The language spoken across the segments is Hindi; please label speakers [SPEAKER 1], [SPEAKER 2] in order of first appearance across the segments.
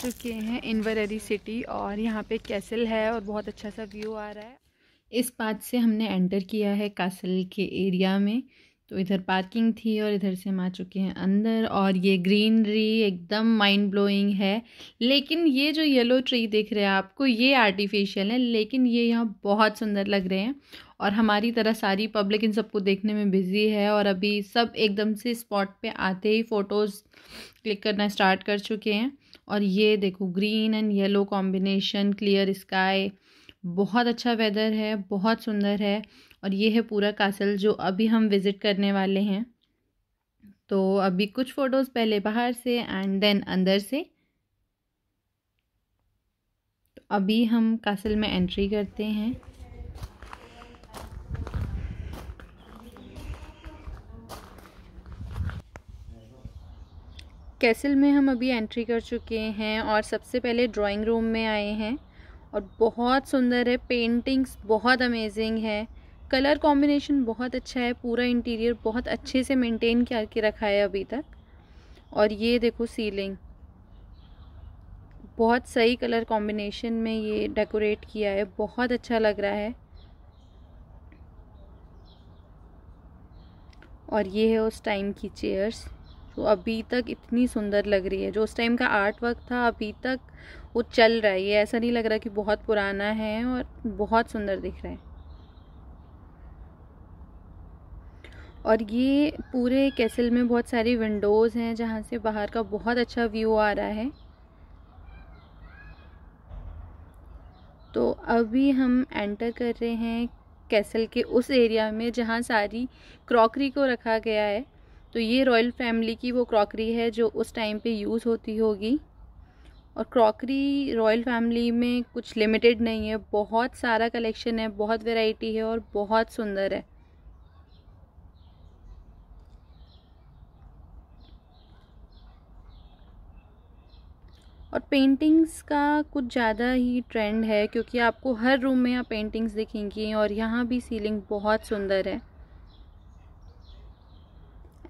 [SPEAKER 1] चुके हैं इन्वरेरी सिटी और यहाँ पे कैसल है और बहुत अच्छा सा व्यू आ रहा है इस पाथ से हमने एंटर किया है कैसल के एरिया में तो इधर पार्किंग थी और इधर से हम आ चुके हैं अंदर और ये ग्रीनरी एकदम माइंड ब्लोइंग है लेकिन ये जो येलो ट्री देख रहे हैं आपको ये आर्टिफिशियल है लेकिन ये यहाँ बहुत सुंदर लग रहे हैं और हमारी तरह सारी पब्लिक इन सबको देखने में बिज़ी है और अभी सब एकदम से स्पॉट पे आते ही फ़ोटोज़ क्लिक करना स्टार्ट कर चुके हैं और ये देखो green and yellow combination clear sky बहुत अच्छा वेदर है बहुत सुंदर है और ये है पूरा कासल जो अभी हम विज़िट करने वाले हैं तो अभी कुछ फ़ोटोज़ पहले बाहर से एंड देन अंदर से तो अभी हम कासल में एंट्री करते हैं कैसल में हम अभी एंट्री कर चुके हैं और सबसे पहले ड्राइंग रूम में आए हैं और बहुत सुंदर है पेंटिंग्स बहुत अमेजिंग है कलर कॉम्बिनेशन बहुत अच्छा है पूरा इंटीरियर बहुत अच्छे से मेंटेन करके रखा है अभी तक और ये देखो सीलिंग बहुत सही कलर कॉम्बिनेशन में ये डेकोरेट किया है बहुत अच्छा लग रहा है और ये है उस टाइम की चेयर्स तो अभी तक इतनी सुंदर लग रही है जो उस टाइम का आर्ट वर्क था अभी तक वो चल रहा है ये ऐसा नहीं लग रहा कि बहुत पुराना है और बहुत सुंदर दिख रहा है और ये पूरे कैसल में बहुत सारी विंडोज़ हैं जहाँ से बाहर का बहुत अच्छा व्यू आ रहा है तो अभी हम एंटर कर रहे हैं कैसल के उस एरिया में जहाँ सारी क्रॉकरी को रखा गया है तो ये रॉयल फैमिली की वो क्रॉकरी है जो उस टाइम पे यूज़ होती होगी और क्रॉकरी रॉयल फैमिली में कुछ लिमिटेड नहीं है बहुत सारा कलेक्शन है बहुत वैरायटी है और बहुत सुंदर है और पेंटिंग्स का कुछ ज़्यादा ही ट्रेंड है क्योंकि आपको हर रूम में आप पेंटिंग्स दिखेंगी और यहाँ भी सीलिंग बहुत सुंदर है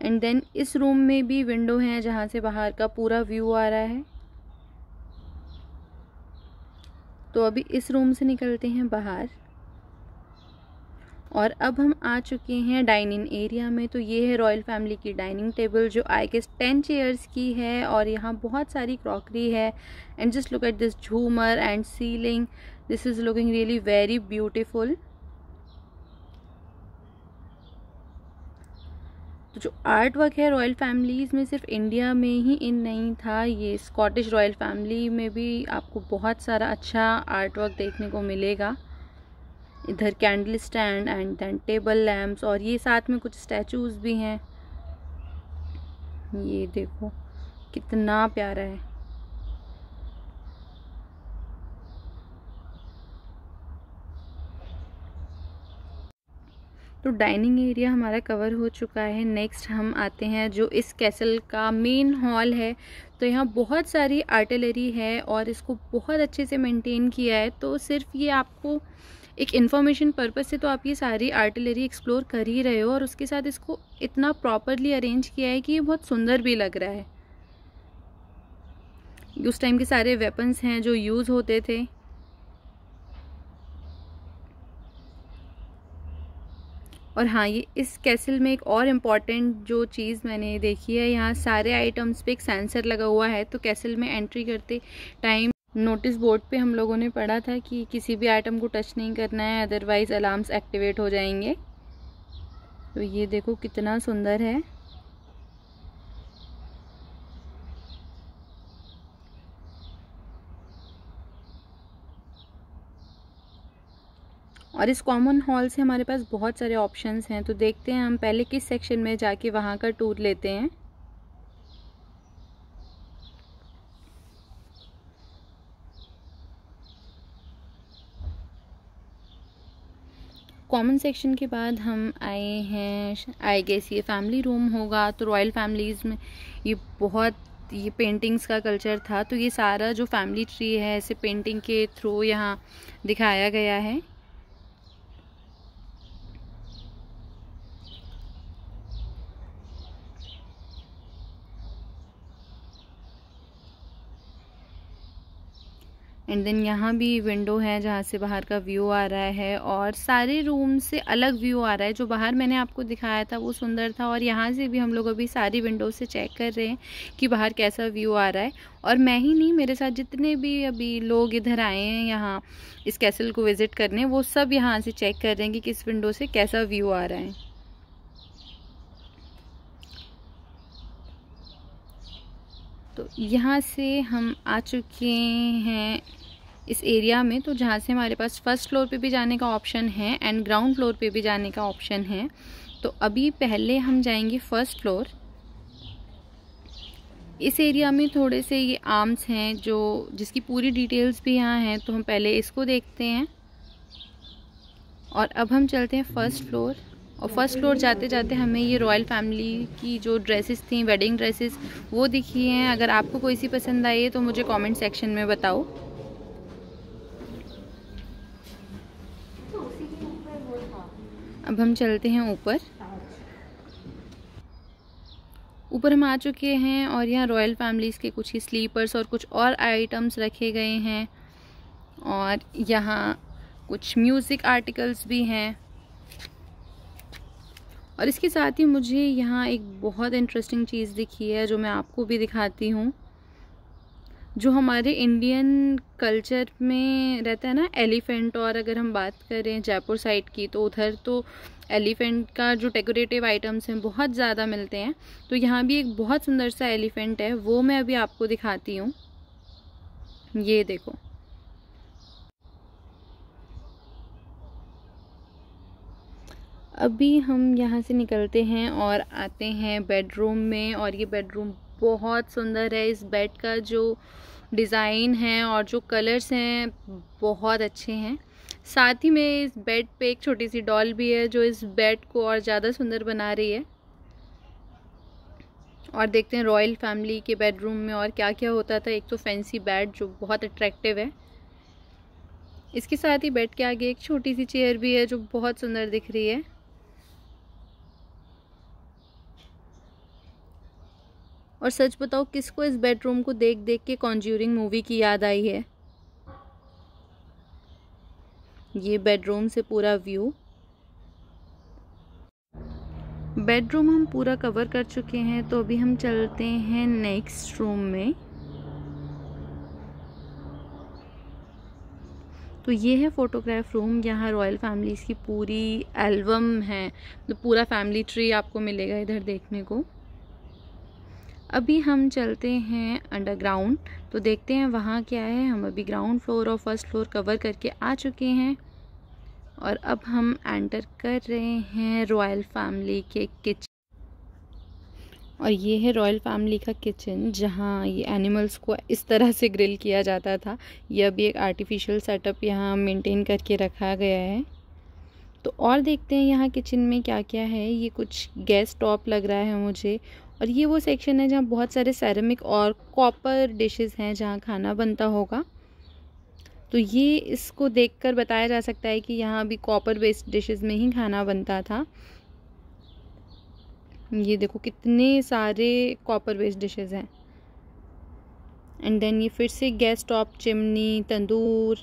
[SPEAKER 1] एंड देन इस रूम में भी विंडो है जहाँ से बाहर का पूरा व्यू आ रहा है तो अभी इस रूम से निकलते हैं बाहर और अब हम आ चुके हैं डाइनिंग एरिया में तो ये है रॉयल फैमिली की डाइनिंग टेबल जो आई गेस टेन चेयर्स की है और यहाँ बहुत सारी क्रॉकरी है and just look at this झूमर and ceiling this is looking really very beautiful तो जो आर्ट वर्क है रॉयल फैमिलीज़ में सिर्फ इंडिया में ही इन नहीं था ये स्कॉटिश रॉयल फैमिली में भी आपको बहुत सारा अच्छा आर्ट वर्क देखने को मिलेगा इधर candle stand and then table lamps और ये साथ में कुछ स्टैचूज़ भी हैं ये देखो कितना प्यारा है तो डाइनिंग एरिया हमारा कवर हो चुका है नेक्स्ट हम आते हैं जो इस कैसल का मेन हॉल है तो यहाँ बहुत सारी आर्टिलरी है और इसको बहुत अच्छे से मेंटेन किया है तो सिर्फ ये आपको एक इन्फॉर्मेशन पर्पज़ से तो आप ये सारी आर्टिलरी एक्सप्लोर कर ही रहे हो और उसके साथ इसको इतना प्रॉपरली अरेंज किया है कि ये बहुत सुंदर भी लग रहा है उस टाइम के सारे वेपन्स हैं जो यूज़ होते थे और हाँ ये इस कैसल में एक और इम्पॉर्टेंट जो चीज़ मैंने देखी है यहाँ सारे आइटम्स पे एक सेंसर लगा हुआ है तो कैसल में एंट्री करते टाइम नोटिस बोर्ड पे हम लोगों ने पढ़ा था कि किसी भी आइटम को टच नहीं करना है अदरवाइज़ अलार्म्स एक्टिवेट हो जाएंगे तो ये देखो कितना सुंदर है और इस कॉमन हॉल से हमारे पास बहुत सारे ऑप्शन हैं तो देखते हैं हम पहले किस सेक्शन में जाके वहाँ का टूर लेते हैं कॉमन सेक्शन के बाद हम आए हैं आई गेस ये फैमिली रूम होगा तो रॉयल फैमिलीज़ में ये बहुत ये पेंटिंग्स का कल्चर था तो ये सारा जो फैमिली ट्री है ऐसे पेंटिंग के थ्रू यहाँ दिखाया गया है एंड देन यहाँ भी विंडो है जहाँ से बाहर का व्यू आ रहा है और सारे रूम से अलग व्यू आ रहा है जो बाहर मैंने आपको दिखाया था वो सुंदर था और यहाँ से भी हम लोग अभी सारी विंडो से चेक कर रहे हैं कि बाहर कैसा व्यू आ रहा है और मैं ही नहीं मेरे साथ जितने भी अभी लोग इधर आए हैं यहाँ इस कैसल को विज़िट करने वो सब यहाँ से चेक कर रहे हैं कि किस विंडो से कैसा व्यू आ रहा है तो यहाँ से हम आ चुके हैं इस एरिया में तो जहाँ से हमारे पास फर्स्ट फ्लोर पे भी जाने का ऑप्शन है एंड ग्राउंड फ्लोर पे भी जाने का ऑप्शन है तो अभी पहले हम जाएंगे फर्स्ट फ्लोर इस एरिया में थोड़े से ये आर्म्स हैं जो जिसकी पूरी डिटेल्स भी यहाँ हैं तो हम पहले इसको देखते हैं और अब हम चलते हैं फर्स्ट फ्लोर और फर्स्ट फ्लोर जाते जाते हमें ये रॉयल फैमिली की जो ड्रेसेस थी वेडिंग ड्रेसेस वो दिखी हैं अगर आपको कोई सी पसंद आई है तो मुझे कमेंट सेक्शन में बताओ अब हम चलते हैं ऊपर ऊपर हम आ चुके हैं और यहाँ रॉयल फैमिलीज़ के कुछ ही स्लीपर्स और कुछ और आइटम्स रखे गए हैं और यहाँ कुछ म्यूज़िक आर्टिकल्स भी हैं और इसके साथ ही मुझे यहाँ एक बहुत इंटरेस्टिंग चीज़ दिखी है जो मैं आपको भी दिखाती हूँ जो हमारे इंडियन कल्चर में रहता है ना एलिफेंट और अगर हम बात करें जयपुर साइड की तो उधर तो एलिफेंट का जो डेकोरेटिव आइटम्स हैं बहुत ज़्यादा मिलते हैं तो यहाँ भी एक बहुत सुंदर सा एलिफेंट है वो मैं अभी आपको दिखाती हूँ ये देखो अभी हम यहाँ से निकलते हैं और आते हैं बेडरूम में और ये बेडरूम बहुत सुंदर है इस बेड का जो डिज़ाइन है और जो कलर्स हैं बहुत अच्छे हैं साथ ही में इस बेड पे एक छोटी सी डॉल भी है जो इस बेड को और ज़्यादा सुंदर बना रही है और देखते हैं रॉयल फैमिली के बेडरूम में और क्या क्या होता था एक तो फैंसी बेड जो बहुत अट्रैक्टिव है इसके साथ ही बेड के आगे एक छोटी सी चेयर भी है जो बहुत सुंदर दिख रही है और सच बताओ किसको इस बेडरूम को देख देख के कॉन्ज्यूरिंग मूवी की याद आई है ये बेडरूम से पूरा व्यू बेडरूम हम पूरा कवर कर चुके हैं तो अभी हम चलते हैं नेक्स्ट रूम में तो ये है फ़ोटोग्राफ रूम यहाँ रॉयल फैमिलीज़ की पूरी एल्बम है तो पूरा फैमिली ट्री आपको मिलेगा इधर देखने को अभी हम चलते हैं अंडरग्राउंड तो देखते हैं वहाँ क्या है हम अभी ग्राउंड फ्लोर और फर्स्ट फ्लोर कवर करके आ चुके हैं और अब हम एंटर कर रहे हैं रॉयल फैमिली के किचन और ये है रॉयल फैमिली का किचन जहाँ ये एनिमल्स को इस तरह से ग्रिल किया जाता था ये अभी एक आर्टिफिशियल सेटअप यहाँ मेंटेन करके रखा गया है तो और देखते हैं यहाँ किचन में क्या क्या है ये कुछ गैस टॉप लग रहा है मुझे और ये वो सेक्शन है जहाँ बहुत सारे सैरमिक और कॉपर डिशेस हैं जहाँ खाना बनता होगा तो ये इसको देखकर बताया जा सकता है कि यहाँ अभी कॉपर बेस्ड डिशेस में ही खाना बनता था ये देखो कितने सारे कॉपर बेस्ड डिशेस हैं एंड देन ये फिर से गैस टॉप चिमनी तंदूर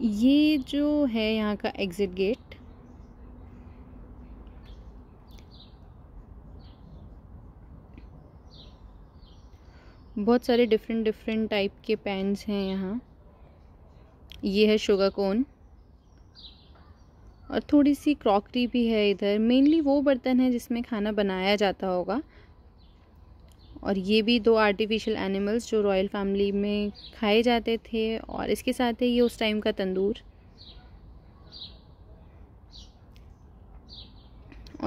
[SPEAKER 1] ये जो है यहाँ का एग्ज़िट गेट बहुत सारे डिफरेंट डिफरेंट टाइप के पैंस हैं यहाँ ये है शुगर कोन और थोड़ी सी क्रॉकरी भी है इधर मेनली वो बर्तन है जिसमें खाना बनाया जाता होगा और ये भी दो आर्टिफिशियल एनिमल्स जो रॉयल फैमिली में खाए जाते थे और इसके साथ है ये उस टाइम का तंदूर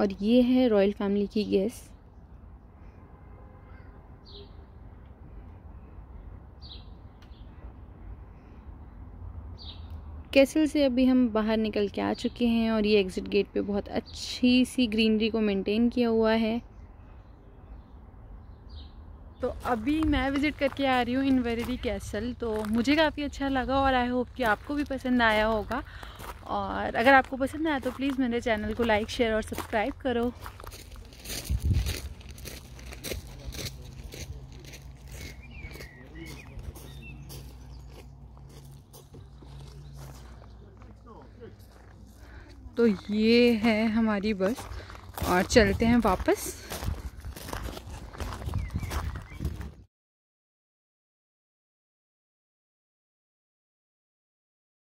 [SPEAKER 1] और ये है रॉयल फैमिली की गेस्ट कैसल से अभी हम बाहर निकल के आ चुके हैं और ये एग्ज़िट गेट पे बहुत अच्छी सी ग्रीनरी को मेंटेन किया हुआ है तो अभी मैं विज़िट करके आ रही हूँ इन्वेरी कैसल तो मुझे काफ़ी अच्छा लगा और आई होप कि आपको भी पसंद आया होगा और अगर आपको पसंद आया तो प्लीज़ मेरे चैनल को लाइक शेयर और सब्सक्राइब करो तो ये है हमारी बस और चलते हैं वापस